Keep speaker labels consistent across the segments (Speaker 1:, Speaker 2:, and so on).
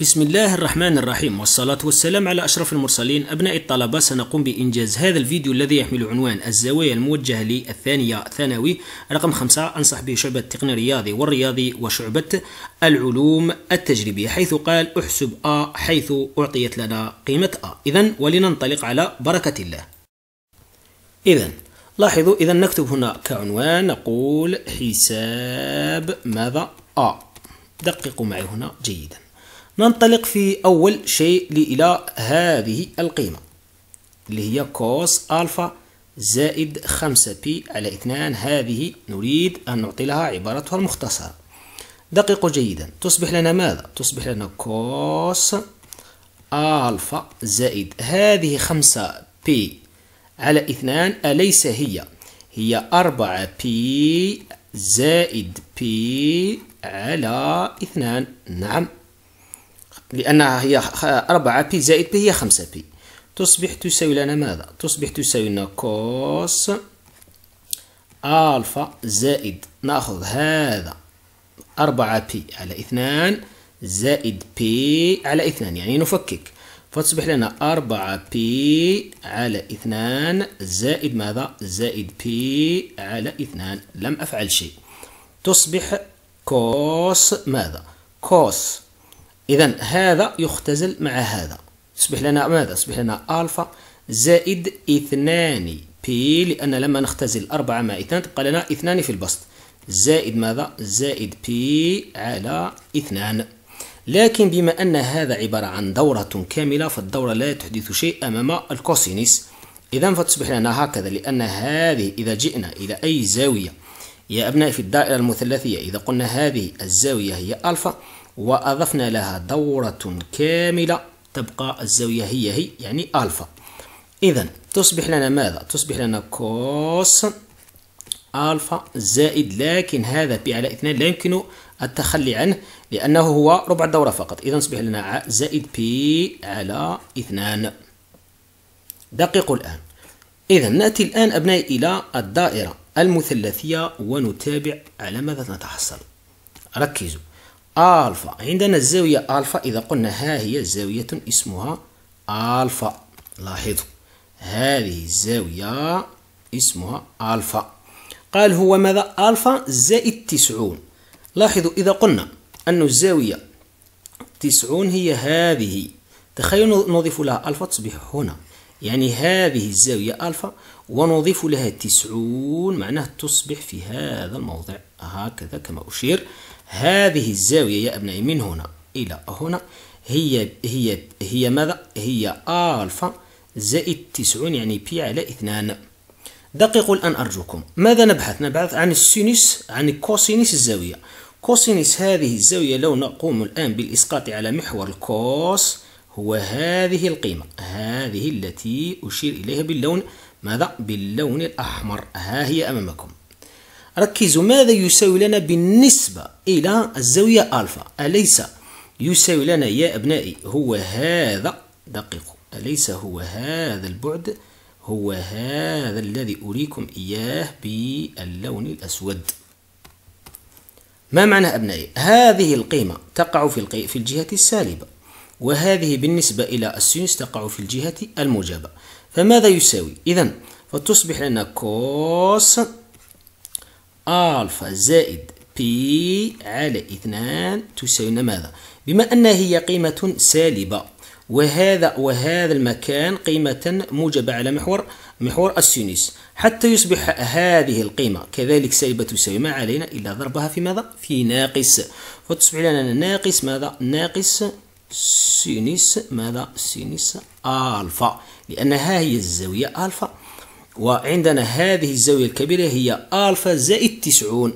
Speaker 1: بسم الله الرحمن الرحيم والصلاة والسلام على أشرف المرسلين أبناء الطلبة سنقوم بإنجاز هذا الفيديو الذي يحمل عنوان الزوايا الموجهة للثانية ثانوي رقم خمسة أنصح به شعبة التقني الرياضي والرياضي وشعبة العلوم التجريبية حيث قال احسب أ حيث أعطيت لنا قيمة أ إذا ولننطلق على بركة الله إذا لاحظوا إذا نكتب هنا كعنوان نقول حساب ماذا أ دققوا معي هنا جيداً ننطلق في أول شيء إلى هذه القيمة اللي هي كوس ألفا زائد 5 بي على 2 هذه نريد أن نعطي لها عبارتها المختصرة دققوا جيدا تصبح لنا ماذا؟ تصبح لنا كوس ألفا زائد هذه 5 بي على 2 أليس هي؟ هي 4 بي زائد بي على 2 نعم لأنها هي أربعة بي زائد بي هي خمسة بي تصبح تساوي لنا ماذا؟ تصبح تساوي لنا كوس ألفا زائد نأخذ هذا أربعة بي على اثنان زائد بي على اثنان يعني نفكك فتصبح لنا أربعة بي على اثنان زائد ماذا؟ زائد بي على اثنان لم أفعل شيء تصبح كوس ماذا؟ كوس إذا هذا يختزل مع هذا تصبح لنا ماذا؟ تصبح لنا ألفا زائد اثنان بي لأن لما نختزل أربعة مع اثنان تبقى لنا اثنان في البسط زائد ماذا؟ زائد بي على اثنان لكن بما أن هذا عبارة عن دورة كاملة فالدورة لا تحدث شيء أمام الكوسينيس إذا فتصبح لنا هكذا لأن هذه إذا جئنا إلى أي زاوية يا أبنائي في الدائرة المثلثية إذا قلنا هذه الزاوية هي ألفا وأضفنا لها دورة كاملة تبقى الزاوية هي هي يعني ألفا إذا تصبح لنا ماذا؟ تصبح لنا كوس ألفا زائد لكن هذا بي على اثنان لا يمكن التخلي عنه لأنه هو ربع الدورة فقط إذا تصبح لنا زائد بي على اثنان دققوا الآن إذا نأتي الآن أبنائي إلى الدائرة المثلثية ونتابع على ماذا نتحصل ركزوا ألفا عندنا الزاوية ألفا إذا قلنا ها هي زاوية اسمها ألفا لاحظوا هذه الزاوية اسمها ألفا قال هو ماذا ألفا زائد 90 لاحظوا إذا قلنا أن الزاوية 90 هي هذه تخيلوا نضيف لها ألفا تصبح هنا يعني هذه الزاوية ألفا ونضيف لها 90 معناه تصبح في هذا الموضع هكذا كما أشير هذه الزاوية يا أبنائي من هنا إلى هنا هي هي هي ماذا؟ هي ألفا زائد تسعون يعني بي على اثنان دقيقوا الآن أرجوكم ماذا نبحث؟ نبحث عن السينس عن كوسينس الزاوية كوسينس هذه الزاوية لو نقوم الآن بالإسقاط على محور الكوس هو هذه القيمة هذه التي أشير إليها باللون ماذا؟ باللون الأحمر ها هي أمامكم ركزوا ماذا يساوي لنا بالنسبة إلى الزاوية ألفا أليس يساوي لنا يا أبنائي هو هذا دقيقوا أليس هو هذا البعد هو هذا الذي أريكم إياه باللون الأسود ما معنى أبنائي هذه القيمة تقع في في الجهة السالبة وهذه بالنسبة إلى السينس تقع في الجهة الموجبة فماذا يساوي إذا فتصبح لنا كوس ألفا زائد بي على اثنان تساوي ماذا؟ بما أن هي قيمة سالبة وهذا وهذا المكان قيمة موجبة على محور محور السينوس حتى يصبح هذه القيمة كذلك سالبة تساوي ما علينا إلا ضربها في ماذا؟ في ناقص فتصبح لنا ناقص ماذا؟ ناقص سينوس ماذا؟ سينوس ألفا لأن ها هي الزاوية ألفا وعندنا هذه الزاوية الكبيرة هي ألفا زائد 90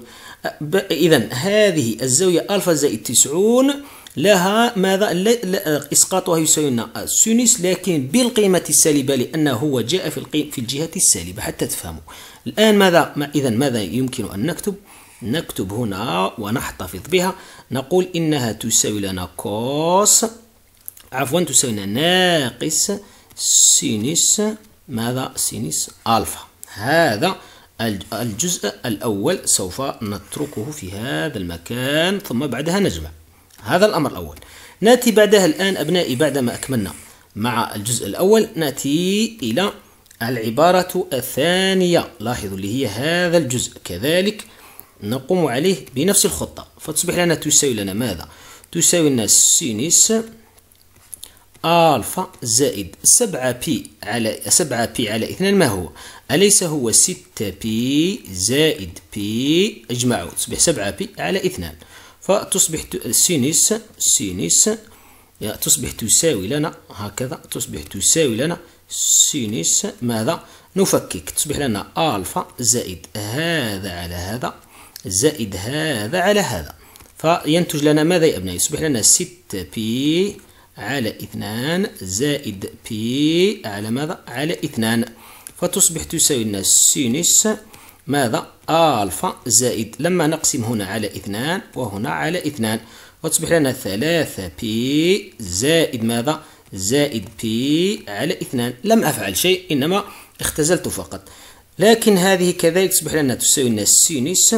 Speaker 1: إذا هذه الزاوية ألفا زائد 90 لها ماذا لا إسقاطها يساوي لنا السينوس لكن بالقيمة السالبة لأنه هو جاء في القيم في الجهة السالبة حتى تفهموا الآن ماذا ما إذا ماذا يمكن أن نكتب نكتب هنا ونحتفظ بها نقول إنها تساوي لنا كوس عفوا تساوي لنا ناقص سينوس ماذا سينوس ألفا هذا الجزء الأول سوف نتركه في هذا المكان ثم بعدها نجمع هذا الأمر الأول نأتي بعدها الآن أبنائي بعدما أكملنا مع الجزء الأول نأتي إلى العبارة الثانية لاحظوا اللي هي هذا الجزء كذلك نقوم عليه بنفس الخطة فتصبح لنا تساوي لنا ماذا؟ تساوي لنا سينيس ألفا زائد 7 بي على 7 بي على 2 ما هو؟ أليس هو 6 بي زائد بي اجمعوا تصبح 7 بي على 2 فتصبح سينيس سينيس تصبح تساوي لنا هكذا تصبح تساوي لنا سينيس ماذا نفكك تصبح لنا ألفا زائد هذا على هذا زائد هذا على هذا فينتج لنا ماذا يا أبنائي يصبح لنا 6 بي على 2 زائد بي على ماذا على 2 فتصبح تساوي لنا سينس ماذا ألفا زائد لما نقسم هنا على اثنان وهنا على اثنان وتصبح لنا ثلاثة بي زائد ماذا زائد بي على اثنان لم أفعل شيء إنما اختزلت فقط لكن هذه كذلك تصبح لنا تساوي لنا سينس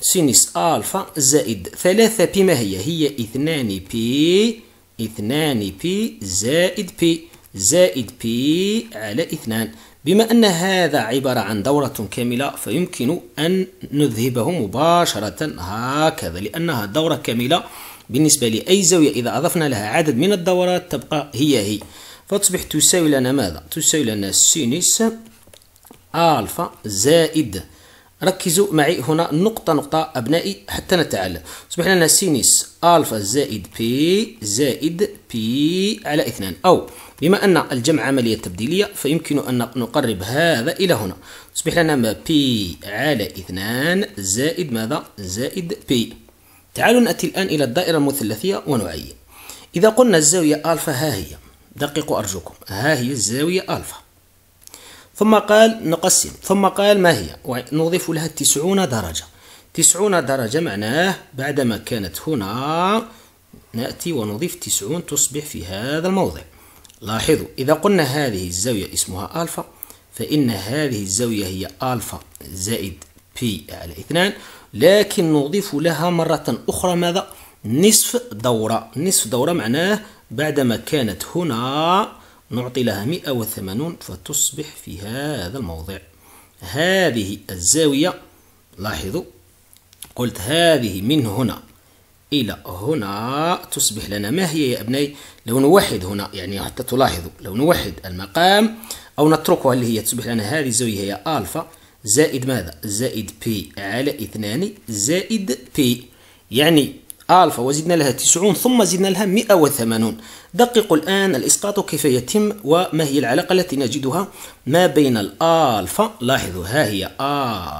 Speaker 1: سينس ألفا زائد ثلاثة بي ما هي هي اثنان بي اثنان بي زائد بي زائد بي على اثنان بما أن هذا عبارة عن دورة كاملة فيمكن أن نذهبه مباشرة هكذا لأنها دورة كاملة بالنسبة لأي زاوية إذا أضفنا لها عدد من الدورات تبقى هي هي فتصبح تساوي لنا ماذا؟ تساوي لنا سينس ألفا زائد ركزوا معي هنا نقطة نقطة أبنائي حتى نتعلم أصبح لنا سينيس ألفا زائد بي زائد بي على اثنان أو بما أن الجمع عملية تبديلية فيمكن أن نقرب هذا إلى هنا أصبح لنا ما بي على اثنان زائد ماذا زائد بي تعالوا نأتي الآن إلى الدائرة المثلثية ونعين إذا قلنا الزاوية ألفا ها هي دققوا أرجوكم ها هي الزاوية ألفا ثم قال نقسم ثم قال ما هي ونضيف لها تسعون درجة تسعون درجة معناه بعدما كانت هنا نأتي ونضيف تسعون تصبح في هذا الموضع لاحظوا إذا قلنا هذه الزاوية اسمها ألفا فإن هذه الزاوية هي ألفا زائد بي على اثنان لكن نضيف لها مرة أخرى ماذا؟ نصف دورة نصف دورة معناه بعدما كانت هنا نعطي لها 180 فتصبح في هذا الموضع هذه الزاوية لاحظوا قلت هذه من هنا إلى هنا تصبح لنا ما هي يا أبني لو نوحد هنا يعني حتى تلاحظوا لو نوحد المقام أو نتركها اللي هي تصبح لنا هذه الزاوية هي ألفا زائد ماذا زائد بي على اثنان زائد بي يعني ألفا وزدنا لها 90 ثم زدنا لها 180 دققوا الآن الإسقاط كيف يتم وما هي العلاقة التي نجدها ما بين الألفا لاحظوا ها هي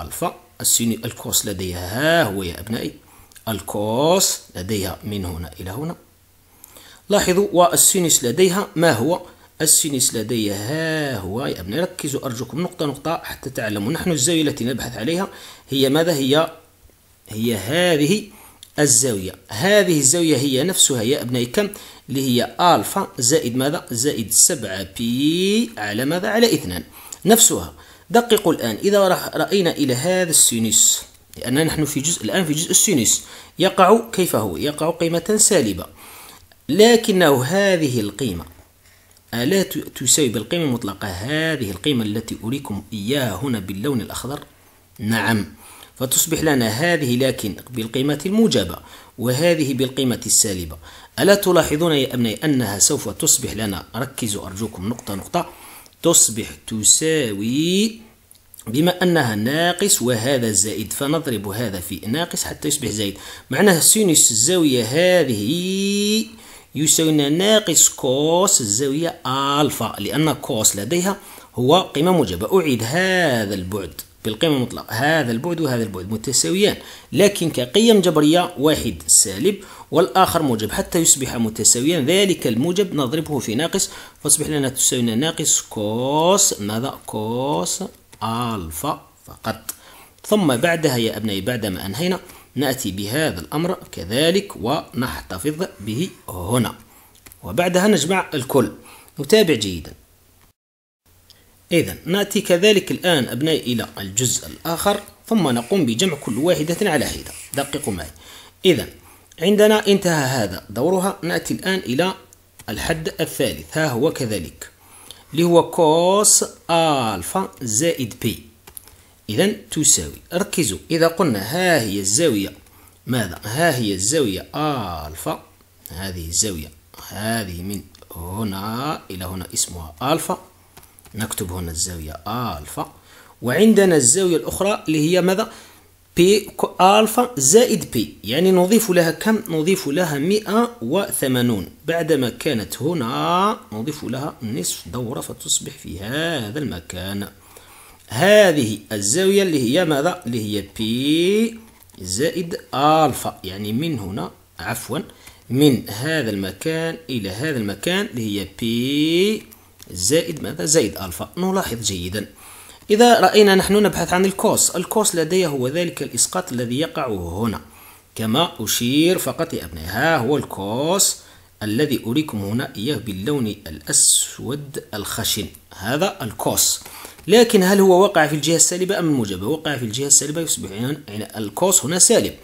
Speaker 1: ألفا السيني الكوس لديها ها هو يا أبنائي الكوس لديها من هنا إلى هنا لاحظوا والسينس لديها ما هو السينس لدي ها هو يا أبنائي ركزوا أرجوكم نقطة نقطة حتى تعلموا نحن الزاوية التي نبحث عليها هي ماذا هي هي هذه الزاوية هذه الزاوية هي نفسها يا أبنائي كم اللي هي ألفا زائد ماذا زائد 7 بي على ماذا على اثنان نفسها دققوا الآن إذا رأينا إلى هذا السينوس لأننا نحن في جزء الآن في جزء السينوس يقع كيف هو يقع قيمة سالبة لكنه هذه القيمة ألا تساوي بالقيمة المطلقة هذه القيمة التي أريكم إياها هنا باللون الأخضر نعم فتصبح لنا هذه لكن بالقيمة الموجبة وهذه بالقيمة السالبة ألا تلاحظون يا أبني أنها سوف تصبح لنا ركزوا أرجوكم نقطة نقطة تصبح تساوي بما أنها ناقص وهذا زائد فنضرب هذا في ناقص حتى يصبح زائد معناها سينوس الزاوية هذه يساوي ناقص كوس الزاوية ألفا لأن كوس لديها هو قيمة موجبة أعيد هذا البعد بالقيم المطلقة هذا البعد وهذا البعد متساويان لكن كقيم جبرية واحد سالب والآخر موجب حتى يصبح متساويا ذلك الموجب نضربه في ناقص فاصبح لنا تساوي ناقص كوس ماذا كوس ألفا فقط ثم بعدها يا أبنائي بعدما أنهينا نأتي بهذا الأمر كذلك ونحتفظ به هنا وبعدها نجمع الكل نتابع جيدا إذا نأتي كذلك الآن أبنائي إلى الجزء الآخر ثم نقوم بجمع كل واحدة على حدة دققوا معي إذا عندنا انتهى هذا دورها نأتي الآن إلى الحد الثالث ها هو كذلك اللي هو كوس ألفا زائد بي إذا تساوي ركزوا إذا قلنا ها هي الزاوية ماذا ها هي الزاوية ألفا هذه الزاوية هذه من هنا إلى هنا اسمها ألفا نكتب هنا الزاوية ألفا وعندنا الزاوية الأخرى اللي هي ماذا بي ألفا زائد بي يعني نضيف لها كم نضيف لها 180 بعدما كانت هنا نضيف لها نصف دورة فتصبح في هذا المكان هذه الزاوية اللي هي ماذا اللي هي بي زائد ألفا يعني من هنا عفوا من هذا المكان إلى هذا المكان اللي هي بي زائد ماذا زائد ألفا نلاحظ جيدا إذا رأينا نحن نبحث عن الكوس الكوس لدي هو ذلك الإسقاط الذي يقع هنا كما أشير فقط يا أبنائي ها هو الكوس الذي أريكم هنا إياه باللون الأسود الخشن هذا الكوس لكن هل هو وقع في الجهة السالبة أم الموجبة وقع في الجهة السالبة يصبح يعني الكوس هنا سالب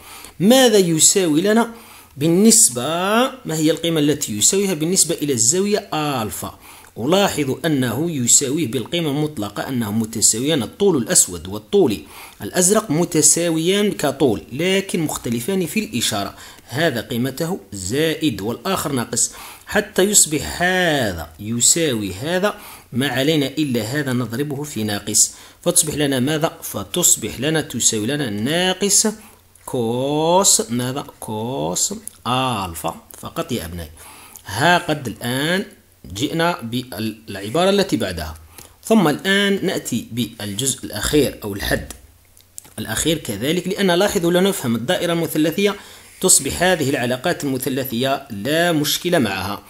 Speaker 1: ماذا يساوي لنا بالنسبة ما هي القيمة التي يساويها بالنسبة إلى الزاوية ألفا ألاحظ أنه يساوي بالقيمة المطلقة أنه متساويان الطول الأسود والطول الأزرق متساويان كطول لكن مختلفان في الإشارة هذا قيمته زائد والآخر ناقص حتى يصبح هذا يساوي هذا ما علينا إلا هذا نضربه في ناقص فتصبح لنا ماذا فتصبح لنا تساوي لنا ناقص كوس ماذا كوس ألفا فقط يا أبنائي ها قد الآن جئنا بالعبارة التي بعدها ثم الآن نأتي بالجزء الأخير أو الحد الأخير كذلك لأن لاحظوا لو نفهم الدائرة المثلثية تصبح هذه العلاقات المثلثية لا مشكلة معها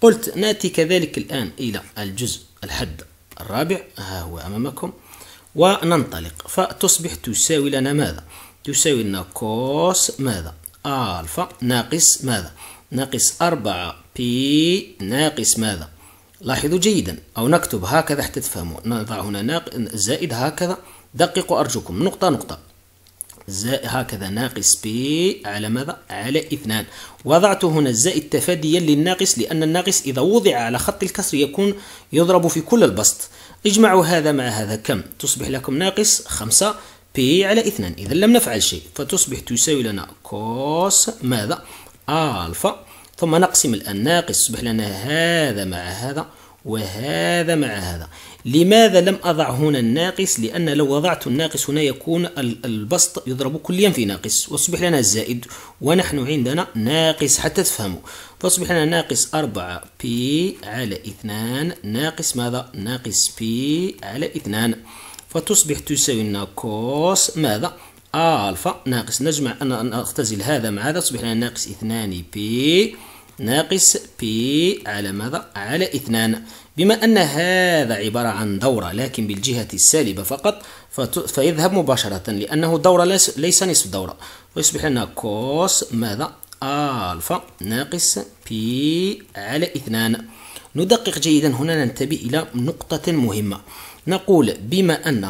Speaker 1: قلت نأتي كذلك الآن إلى الجزء الحد الرابع ها هو أمامكم وننطلق فتصبح تساوي لنا ماذا؟ تساوي لنا كوس ماذا؟ ألفا ناقص ماذا؟ ناقص أربعة بي ناقص ماذا لاحظوا جيدا أو نكتب هكذا حتى تفهموا نضع هنا ناق... زائد هكذا دققوا أرجوكم نقطة نقطة زائد هكذا ناقص بي على ماذا على اثنان وضعت هنا الزائد تفاديا للناقص لأن الناقص إذا وضع على خط الكسر يكون يضرب في كل البسط اجمعوا هذا مع هذا كم تصبح لكم ناقص خمسة بي على اثنان إذا لم نفعل شيء فتصبح تساوي لنا كوس ماذا ألفا ثم نقسم الآن ناقص يصبح لنا هذا مع هذا وهذا مع هذا لماذا لم أضع هنا الناقص لأن لو وضعت الناقص هنا يكون البسط يضرب كليا في ناقص ويصبح لنا الزائد ونحن عندنا ناقص حتى تفهموا فأصبح لنا ناقص 4 بي على 2 ناقص ماذا ناقص بي على 2 فتصبح تساوي لنا كوس ماذا آ ألفا ناقص نجمع أن نختزل هذا مع هذا تصبح لنا ناقص اثنان بي ناقص بي على ماذا؟ على اثنان بما أن هذا عبارة عن دورة لكن بالجهة السالبة فقط فيذهب مباشرة لأنه دورة ليس ليس نصف دورة ويصبح لنا كوس ماذا؟ ألفا ناقص بي على اثنان ندقق جيدا هنا ننتبه إلى نقطة مهمة نقول بما أن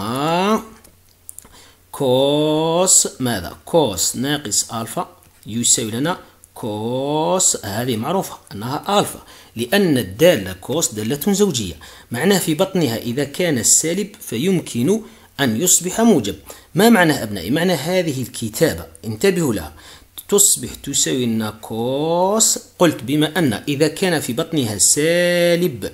Speaker 1: كوس ماذا كوس ناقص ألفا يساوي لنا كوس هذه معروفة أنها ألفا لأن الدالة كوس دالة زوجية معناه في بطنها إذا كان السالب فيمكن أن يصبح موجب ما معنى أبنائي؟ معنى هذه الكتابة انتبهوا لها تصبح تساوي لنا كوس قلت بما أن إذا كان في بطنها سالب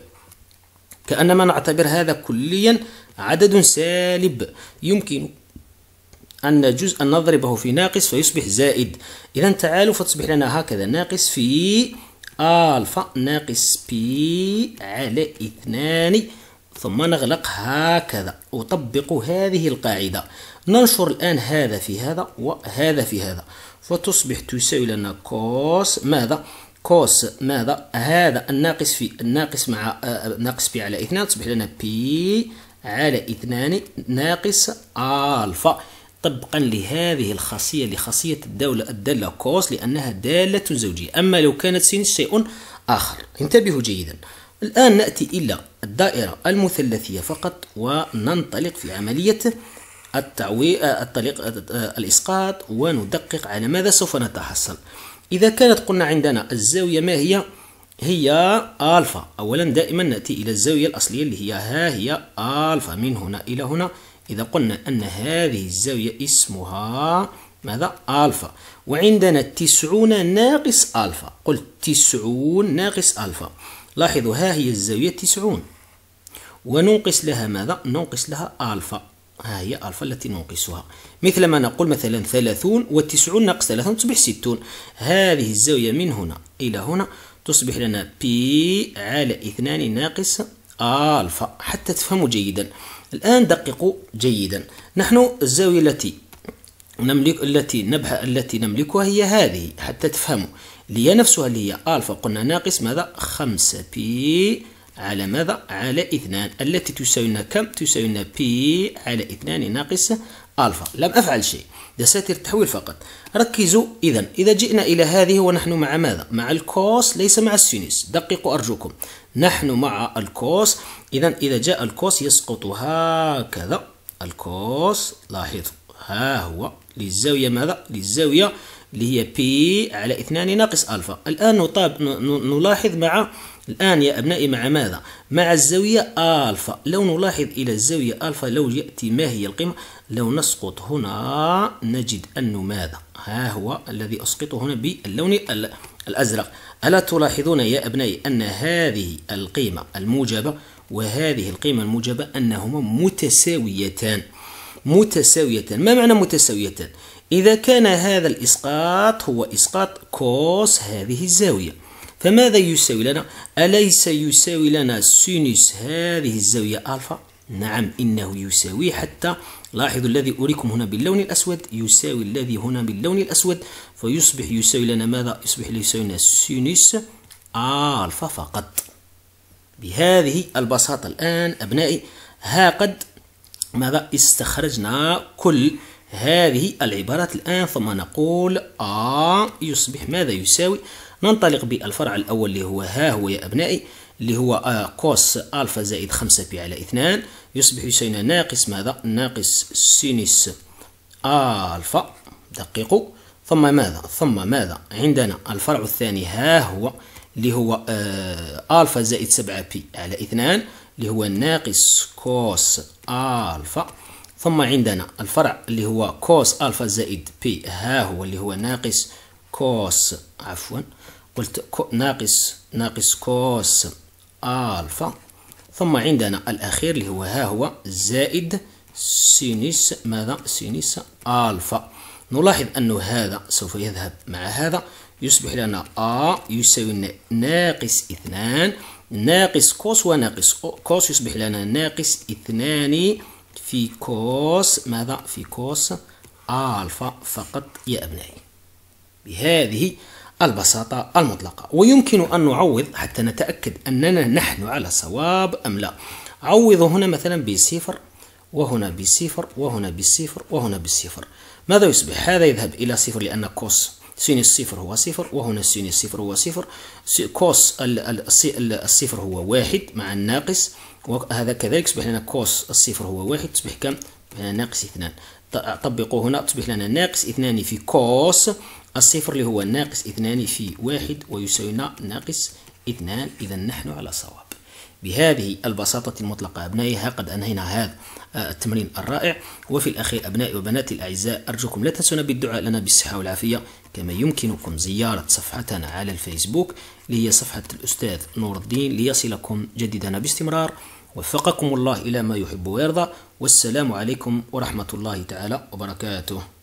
Speaker 1: كأنما نعتبر هذا كليا عدد سالب يمكن أن جزء نضربه في ناقص فيصبح زائد إذا تعالوا فتصبح لنا هكذا ناقص في ألفا ناقص بي على اثنان ثم نغلق هكذا أطبق هذه القاعدة ننشر الآن هذا في هذا وهذا في هذا فتصبح تساوي لنا كوس ماذا؟ كوس ماذا؟ هذا الناقص في الناقص مع آه، ناقص بي على اثنان تصبح لنا بي على اثنان ناقص ألفا طبقا لهذه الخاصية لخاصية الدولة الدالة كوس لأنها دالة زوجية أما لو كانت سين شيء آخر انتبهوا جيدا الآن نأتي إلى الدائرة المثلثية فقط وننطلق في عملية التعوي... آه، الطريق... آه، آه، الإسقاط وندقق على ماذا سوف نتحصل إذا كانت قلنا عندنا الزاوية ما هي هي ألفا أولا دائما نأتي إلى الزاوية الأصلية اللي هي ها هي ألفا من هنا إلى هنا إذا قلنا أن هذه الزاوية اسمها ماذا ألفا وعندنا تسعون ناقص ألفا قلت تسعون ناقص ألفا لاحظوا ها هي الزاوية تسعون وننقص لها ماذا ننقص لها ألفا ها هي ألفا التي ننقصها مثل ما نقول مثلا ثلاثون وتسعون ناقص ثلاثون تصبح ستون هذه الزاوية من هنا إلى هنا تصبح لنا بي على اثنان ناقص آه، ألفا حتى تفهموا جيدا الآن دققوا جيدا نحن الزاوية التي نملك التي نبحث التي نملكها هي هذه حتى تفهموا اللي هي نفسها اللي هي ألفا قلنا ناقص ماذا خمسة بي على ماذا على اثنان التي تساوي لنا كم تساوي لنا بي على اثنان ناقص ألفا لم أفعل شيء دساتير التحويل فقط ركزوا إذا إذا جئنا إلى هذه ونحن مع ماذا مع الكوس ليس مع السينس دققوا أرجوكم نحن مع الكوس إذا إذا جاء الكوس يسقط هكذا الكوس لاحظ ها هو للزاوية ماذا للزاوية اللي هي بي على اثنان ناقص ألفا الآن نطاب نلاحظ مع الآن يا أبنائي مع ماذا مع الزاوية ألفا لو نلاحظ إلى الزاوية ألفا لو يأتي ما هي القيمة لو نسقط هنا نجد أنه ماذا ها هو الذي أسقطه هنا باللون الأزرق ألا تلاحظون يا أبنائي أن هذه القيمة الموجبة وهذه القيمة الموجبة أنهما متساويتان متساويتان ما معنى متساويتان؟ إذا كان هذا الإسقاط هو إسقاط كوس هذه الزاوية فماذا يساوي لنا؟ أليس يساوي لنا سينوس هذه الزاوية ألفا؟ نعم إنه يساوي حتى لاحظوا الذي أريكم هنا باللون الأسود يساوي الذي هنا باللون الأسود فيصبح يساوي لنا ماذا؟ يصبح يساوي لنا سينوس ألفا فقط بهذه البساطة الآن أبنائي ها قد ماذا استخرجنا كل هذه العبارات الآن ثم نقول آ يصبح ماذا يساوي ننطلق بالفرع الأول اللي هو ها هو يا أبنائي اللي هو كوس آه، الفا زائد 5 بي على 2 يصبح يساوينا ناقص ماذا ناقص سينس الفا دققوا ثم ماذا ثم ماذا عندنا الفرع الثاني ها هو اللي هو آه، الفا زائد 7 بي على 2 اللي هو ناقص كوس الفا ثم عندنا الفرع اللي هو كوس الفا زائد بي ها هو اللي هو ناقص كوس عفوا قلت ناقص ناقص كوس ألفا ثم عندنا الأخير اللي هو ها هو زائد سينيس ماذا سينيس ألفا نلاحظ أن هذا سوف يذهب مع هذا يصبح لنا أ يساوي ناقص اثنان ناقص كوس وناقص كوس يصبح لنا ناقص اثنان في كوس ماذا في كوس ألفا فقط يا أبنائي بهذه البساطة المطلقة ويمكن أن نعوض حتى نتأكد أننا نحن على صواب أم لا عوض هنا مثلا بصفر وهنا بصفر وهنا بصفر وهنا بصفر ماذا يصبح؟ هذا يذهب إلى صفر لأن كوس سين الصفر هو صفر وهنا سين الصفر هو صفر كوس الصفر هو واحد مع الناقص وهذا كذلك يصبح لنا كوس الصفر هو واحد تصبح كم؟ ناقص اثنان طبقوا هنا تصبح لنا ناقص اثنان في كوس الصفر اللي هو ناقص اثنان في واحد ويساوينا ناقص اثنان إذا نحن على صواب بهذه البساطة المطلقة أبنائي قد أنهينا هذا آه، التمرين الرائع وفي الأخير أبنائي وبناتي الأعزاء أرجوكم لا تنسونا بالدعاء لنا بالصحة والعافية كما يمكنكم زيارة صفحتنا على الفيسبوك اللي هي صفحة الأستاذ نور الدين ليصلكم جديدنا باستمرار وفقكم الله إلى ما يحب ويرضى والسلام عليكم ورحمة الله تعالى وبركاته